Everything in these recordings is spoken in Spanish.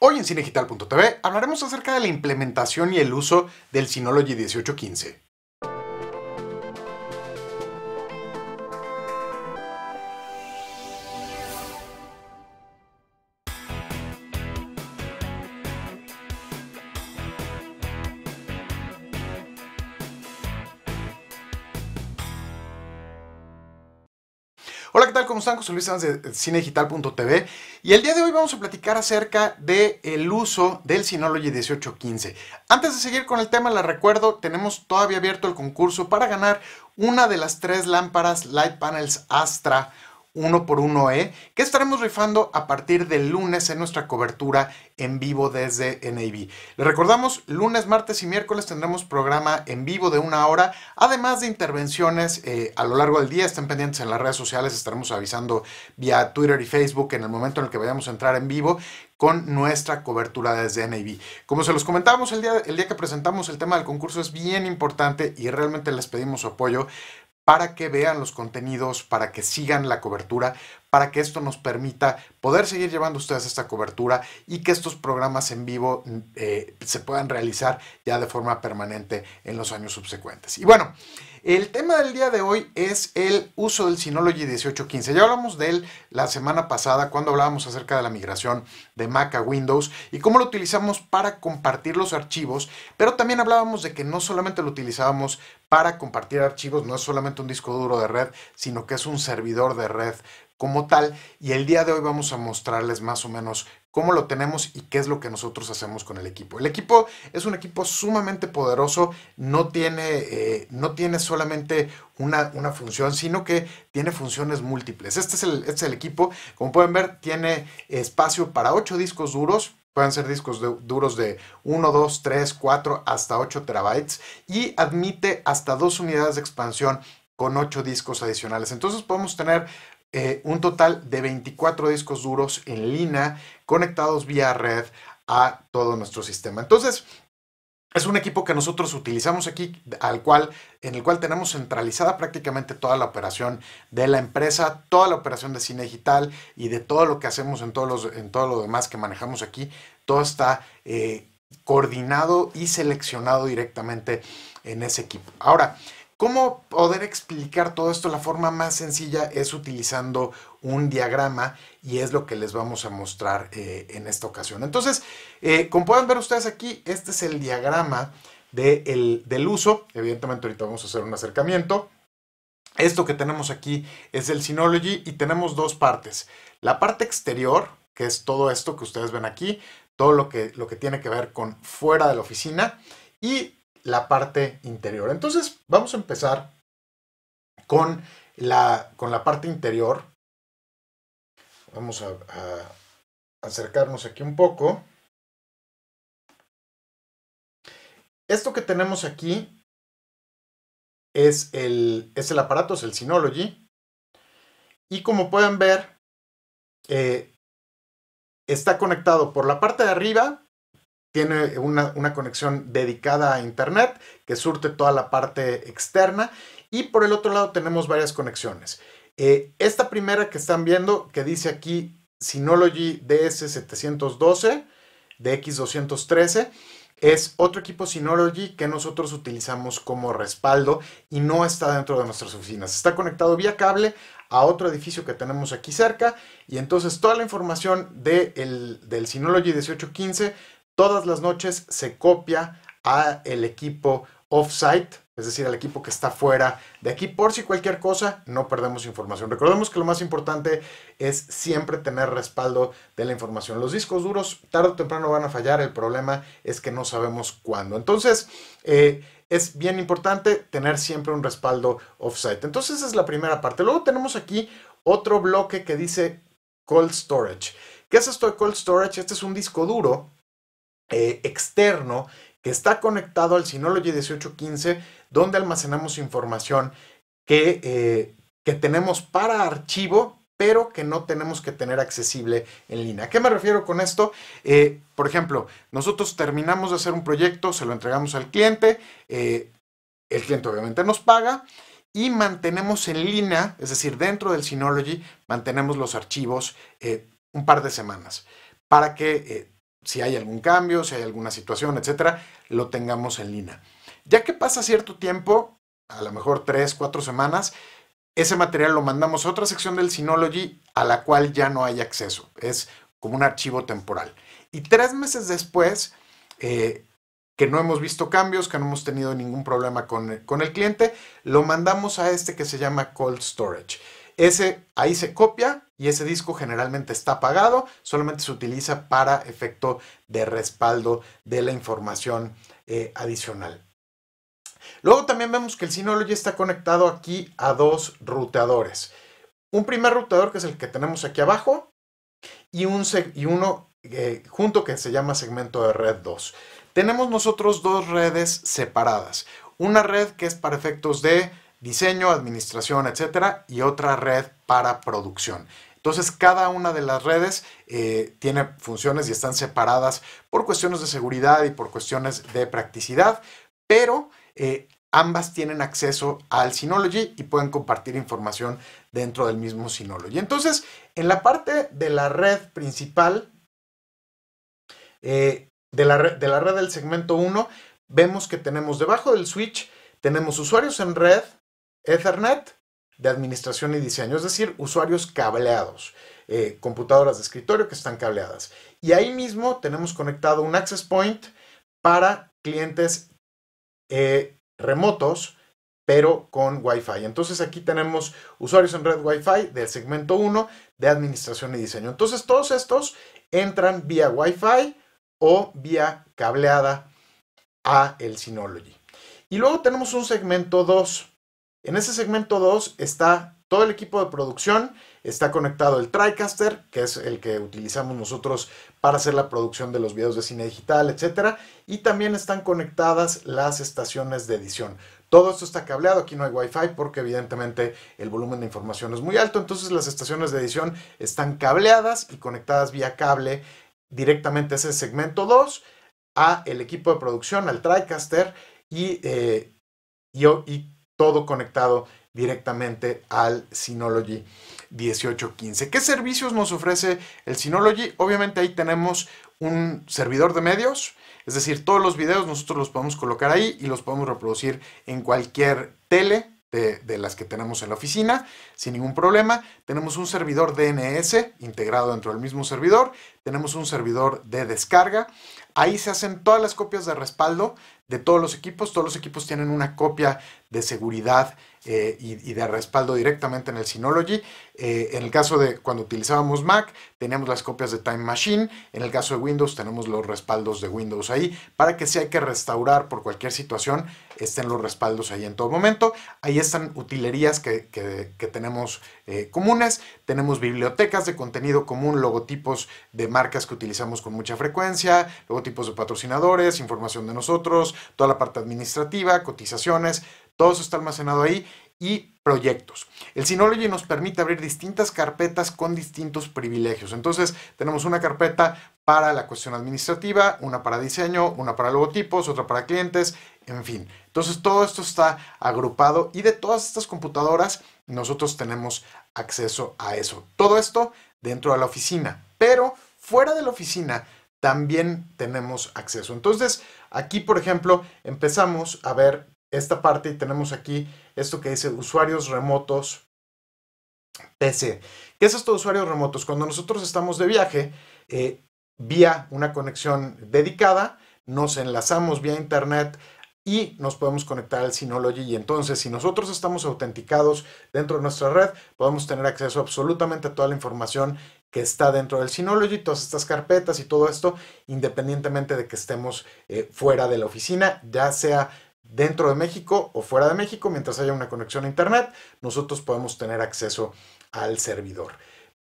Hoy en cinegital.tv hablaremos acerca de la implementación y el uso del Synology 1815. ¿Cómo están? José Luis de cinedigital.tv y el día de hoy vamos a platicar acerca del uso del Synology 1815. Antes de seguir con el tema, les recuerdo, tenemos todavía abierto el concurso para ganar una de las tres lámparas Light Panels Astra uno por uno e ¿eh? que estaremos rifando a partir del lunes en nuestra cobertura en vivo desde NAB. Les recordamos, lunes, martes y miércoles tendremos programa en vivo de una hora, además de intervenciones eh, a lo largo del día. Estén pendientes en las redes sociales, estaremos avisando vía Twitter y Facebook en el momento en el que vayamos a entrar en vivo con nuestra cobertura desde NAB. Como se los comentábamos el día, el día que presentamos el tema del concurso es bien importante y realmente les pedimos su apoyo para que vean los contenidos, para que sigan la cobertura, para que esto nos permita poder seguir llevando ustedes esta cobertura y que estos programas en vivo eh, se puedan realizar ya de forma permanente en los años subsecuentes. Y bueno, el tema del día de hoy es el uso del Synology 1815. Ya hablamos de él la semana pasada cuando hablábamos acerca de la migración de Mac a Windows y cómo lo utilizamos para compartir los archivos, pero también hablábamos de que no solamente lo utilizábamos para compartir archivos, no es solamente un disco duro de red, sino que es un servidor de red como tal y el día de hoy vamos a mostrarles más o menos cómo lo tenemos y qué es lo que nosotros hacemos con el equipo. El equipo es un equipo sumamente poderoso, no tiene, eh, no tiene solamente una, una, función, sino que tiene funciones múltiples. Este es, el, este equipo, como pueden ver, tiene espacio para 8 discos duros, Pueden ser discos duros de 1, 2, 3, 4 hasta 8 terabytes y admite hasta dos unidades de expansión con 8 discos adicionales. Entonces podemos tener eh, un total de 24 discos duros en línea conectados vía red a todo nuestro sistema. Entonces, es un equipo que nosotros utilizamos aquí, al cual, en el cual tenemos centralizada prácticamente toda la operación de la empresa, toda la operación de cine digital y de todo lo que hacemos en, todos en todo lo demás que manejamos aquí. Todo está eh, coordinado y seleccionado directamente en ese equipo. Ahora, ¿Cómo poder explicar todo esto? La forma más sencilla es utilizando un diagrama y es lo que les vamos a mostrar eh, en esta ocasión. Entonces, eh, como pueden ver ustedes aquí, este es el diagrama del uso. Evidentemente ahorita vamos a hacer un acercamiento. Esto que tenemos aquí es el Synology y tenemos dos partes. La parte exterior, que es todo esto que ustedes ven aquí, todo lo que, lo que tiene que ver con fuera de la oficina. Y la parte interior. Entonces, vamos a empezar con la, con la parte interior. Vamos a, acercarnos aquí un poco. Esto que tenemos aquí es el, el aparato, es el Synology. Y como pueden ver, eh, está conectado por la parte de arriba tiene una, conexión dedicada a Internet que surte toda la parte externa y por el otro lado tenemos varias conexiones. Eh, esta primera que están viendo que dice aquí Synology DS712 de X213 es otro equipo Synology que nosotros utilizamos como respaldo y no está dentro de nuestras oficinas. Está conectado vía cable a otro edificio que tenemos aquí cerca y entonces toda la información de del Synology 1815 Todas las noches se copia a el equipo site es decir, al equipo que está fuera de aquí. Por si cualquier cosa, no perdemos información. Recordemos que lo más importante es siempre tener respaldo de la información. Los discos duros tarde o temprano van a fallar, el problema es que no sabemos cuándo. Entonces, eh, es bien importante tener siempre un respaldo off-site. Entonces, esa es la primera parte. Luego tenemos aquí otro bloque que dice cold storage. ¿Qué es esto de cold storage? Este es un disco duro eh, externo que está conectado al Synology 1815, donde almacenamos información que, eh, que tenemos para archivo, pero que no tenemos que tener accesible en línea. ¿A qué me refiero con esto? Eh, por ejemplo, nosotros terminamos de hacer un proyecto, se lo entregamos al cliente, el cliente obviamente nos paga y mantenemos en línea, es decir, dentro del Synology, mantenemos los archivos un par de semanas para que si hay algún cambio, si hay alguna situación, etcétera, lo tengamos en línea. Ya que pasa cierto tiempo, a lo mejor tres, cuatro semanas, ese material lo mandamos a otra sección del Synology a la cual ya no hay acceso. Es como un archivo temporal. Y tres meses después, eh, que no hemos visto cambios, que no hemos tenido ningún problema con, con, el cliente, lo mandamos a este que se llama Cold Storage. Ese ahí se copia, y ese disco generalmente está apagado, solamente se utiliza para efecto de respaldo de la información eh, adicional. Luego también vemos que el Synology está conectado aquí a dos ruteadores. Un primer ruteador que es el que tenemos aquí abajo y, uno eh, junto que se llama segmento de red 2. Tenemos nosotros dos redes separadas. Una red que es para efectos de diseño, administración, etcétera, y otra red para producción. Entonces, cada una de las redes eh, tiene funciones y están separadas por cuestiones de seguridad y por cuestiones de practicidad, pero eh, ambas tienen acceso al Synology y pueden compartir información dentro del mismo Synology. Entonces, en la parte de la red principal, eh, de, la red, de la red del segmento 1, vemos que tenemos debajo del switch, tenemos usuarios en red, Ethernet de administración y diseño, es decir, usuarios cableados, eh, computadoras de escritorio que están cableadas. Y ahí mismo tenemos conectado un access point para clientes eh, remotos, pero con Wi-Fi. Entonces aquí tenemos usuarios en red Wi-Fi del segmento 1 de administración y diseño. Entonces todos estos entran vía Wi-Fi o vía cableada a el Synology. Y luego tenemos un segmento 2 en ese segmento 2 está todo el equipo de producción, está conectado el TriCaster, que es el que utilizamos nosotros para hacer la producción de los videos de cine digital, etc. Y también están conectadas las estaciones de edición. Todo esto está cableado, aquí no hay wifi porque evidentemente el volumen de información es muy alto, entonces las estaciones de edición están cableadas y conectadas vía cable directamente a ese segmento 2, a el equipo de producción, al TriCaster y, eh, y todo conectado directamente al Synology 1815. ¿Qué servicios nos ofrece el Synology? Obviamente ahí tenemos un servidor de medios, es decir, todos los videos nosotros los podemos colocar ahí y los podemos reproducir en cualquier tele de, de, las que tenemos en la oficina, sin ningún problema. Tenemos un servidor DNS integrado dentro del mismo servidor, tenemos un servidor de descarga. Ahí se hacen todas las copias de respaldo de todos los equipos. Todos los equipos tienen una copia de seguridad eh, y, de respaldo directamente en el Synology. Eh, en el caso de cuando utilizábamos Mac, teníamos las copias de Time Machine. En el caso de Windows, tenemos los respaldos de Windows ahí para que si hay que restaurar por cualquier situación, estén los respaldos ahí en todo momento. Ahí están utilerías que, que, que tenemos eh, comunes. Tenemos bibliotecas de contenido común, logotipos de marcas que utilizamos con mucha frecuencia, logotipos de patrocinadores, información de nosotros, toda la parte administrativa, cotizaciones, todo eso está almacenado ahí y proyectos. El Synology nos permite abrir distintas carpetas con distintos privilegios. Entonces, tenemos una carpeta para la cuestión administrativa, una para diseño, una para logotipos, otra para clientes, en fin. Entonces, todo esto está agrupado y de todas estas computadoras nosotros tenemos acceso a eso. Todo esto dentro de la oficina, pero fuera de la oficina también tenemos acceso. Entonces, aquí, por ejemplo, empezamos a ver esta parte y tenemos aquí esto que dice usuarios remotos PC. ¿Qué es esto de usuarios remotos? Cuando nosotros estamos de viaje, eh, vía una conexión dedicada, nos enlazamos vía internet y nos podemos conectar al Synology y entonces si nosotros estamos autenticados dentro de nuestra red, podemos tener acceso absolutamente a toda la información que está dentro del Synology, todas estas carpetas y todo esto, independientemente de que estemos eh, fuera de la oficina, ya sea dentro de México o fuera de México, mientras haya una conexión a Internet, nosotros podemos tener acceso al servidor.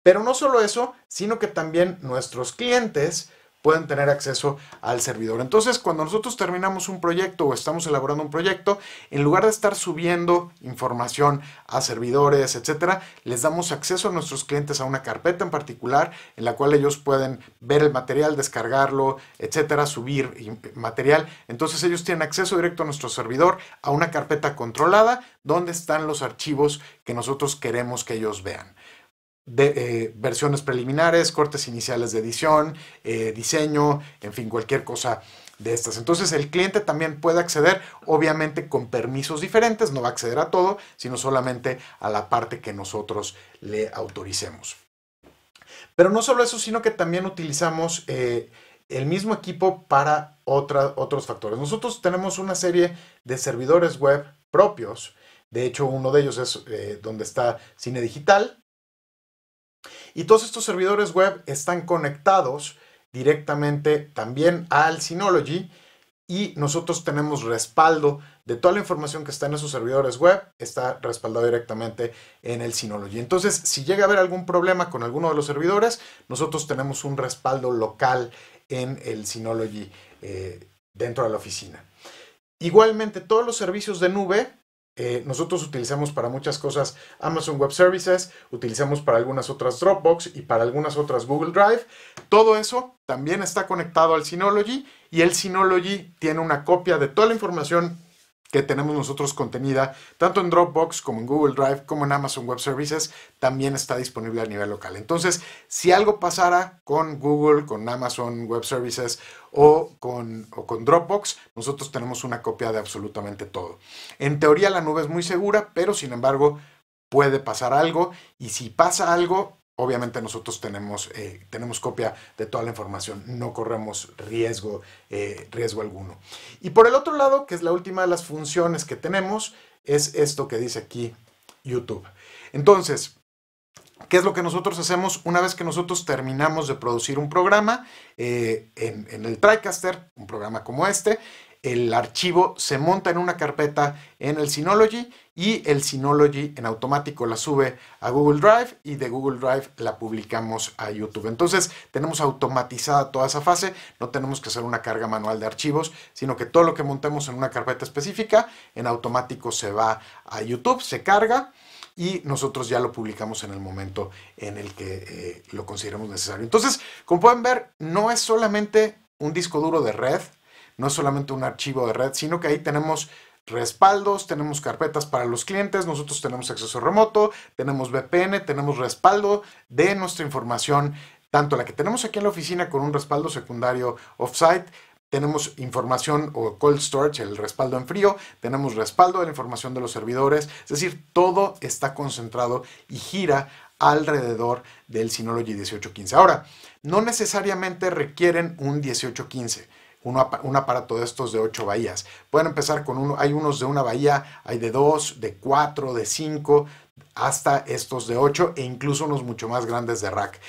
Pero no solo eso, sino que también nuestros clientes Pueden tener acceso al servidor. Entonces, cuando nosotros terminamos un proyecto o estamos elaborando un proyecto, en lugar de estar subiendo información a servidores, etcétera, les damos acceso a nuestros clientes a una carpeta en particular en la cual ellos pueden ver el material, descargarlo, etcétera, subir material. Entonces, ellos tienen acceso directo a nuestro servidor a una carpeta controlada donde están los archivos que nosotros queremos que ellos vean de, eh, versiones preliminares, cortes iniciales de edición, eh, diseño, en fin, cualquier cosa de estas. Entonces el cliente también puede acceder, obviamente con permisos diferentes, no va a acceder a todo, sino solamente a la parte que nosotros le autoricemos. Pero no solo eso, sino que también utilizamos eh, el mismo equipo para otros factores. Nosotros tenemos una serie de servidores web propios. De hecho, uno de ellos es donde está Cine Digital, y todos estos servidores web están conectados directamente también al Synology y nosotros tenemos respaldo de toda la información que está en esos servidores web, está respaldado directamente en el Synology. Entonces, si llega a haber algún problema con alguno de los servidores, nosotros tenemos un respaldo local en el Synology eh, dentro de la oficina. Igualmente, todos los servicios de nube eh, nosotros utilizamos para muchas cosas Amazon Web Services, utilizamos para algunas otras Dropbox y para algunas otras Google Drive. Todo eso también está conectado al Synology y el Synology tiene una copia de toda la información que tenemos nosotros contenida tanto en Dropbox como en Google Drive como en Amazon Web Services, también está disponible a nivel local. Entonces, si algo pasara con Google, con Amazon Web Services o con, o con Dropbox, nosotros tenemos una copia de absolutamente todo. En teoría la nube es muy segura, pero sin embargo puede pasar algo y si pasa algo, Obviamente nosotros tenemos, eh, tenemos copia de toda la información, no corremos riesgo, eh, riesgo alguno. Y por el otro lado, que es la última de las funciones que tenemos, es esto que dice aquí YouTube. Entonces, ¿Qué es lo que nosotros hacemos una vez que nosotros terminamos de producir un programa eh, en, en, el TriCaster, un programa como este? el archivo se monta en una carpeta en el Synology y el Synology en automático la sube a Google Drive y de Google Drive la publicamos a YouTube. Entonces tenemos automatizada toda esa fase, no tenemos que hacer una carga manual de archivos, sino que todo lo que montemos en una carpeta específica en automático se va a YouTube, se carga y nosotros ya lo publicamos en el momento en el que eh, lo consideremos necesario. Entonces, como pueden ver, no es solamente un disco duro de red, no es solamente un archivo de red, sino que ahí tenemos respaldos, tenemos carpetas para los clientes, nosotros tenemos acceso remoto, tenemos VPN, tenemos respaldo de nuestra información, tanto la que tenemos aquí en la oficina con un respaldo secundario offsite, tenemos información o cold storage, el respaldo en frío, tenemos respaldo de la información de los servidores, es decir, todo está concentrado y gira alrededor del Synology 1815. Ahora, no necesariamente requieren un 1815 un, aparato de estos de 8 bahías. Pueden empezar con uno, hay unos de una bahía, hay de 2, de 4, de 5, hasta estos de 8 e incluso unos mucho más grandes de rack.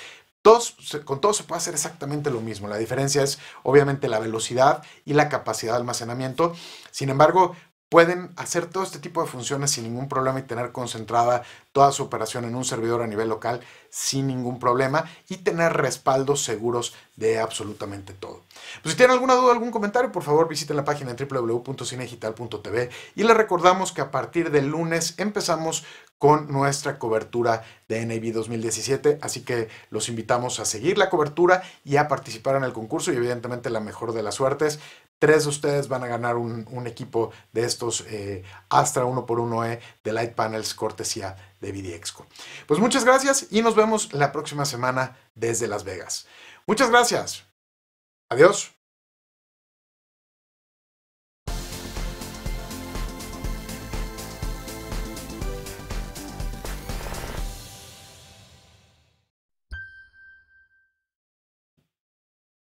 Todos, con todos se puede hacer exactamente lo mismo. La diferencia es obviamente la velocidad y la capacidad de almacenamiento. Sin embargo, pueden hacer todo este tipo de funciones sin ningún problema y tener concentrada toda su operación en un servidor a nivel local sin ningún problema y tener respaldos seguros de absolutamente todo. Pues si tienen alguna duda, algún comentario, por favor visiten la página www.cinegital.tv y les recordamos que a partir del lunes empezamos con nuestra cobertura de NIB 2017, así que los invitamos a seguir la cobertura y a participar en el concurso y evidentemente la mejor de las suertes Tres de ustedes van a ganar un, equipo de estos eh, Astra 1x1E eh, de Light Panels cortesía de Vidiexco. Pues muchas gracias y nos vemos la próxima semana desde Las Vegas. Muchas gracias. Adiós.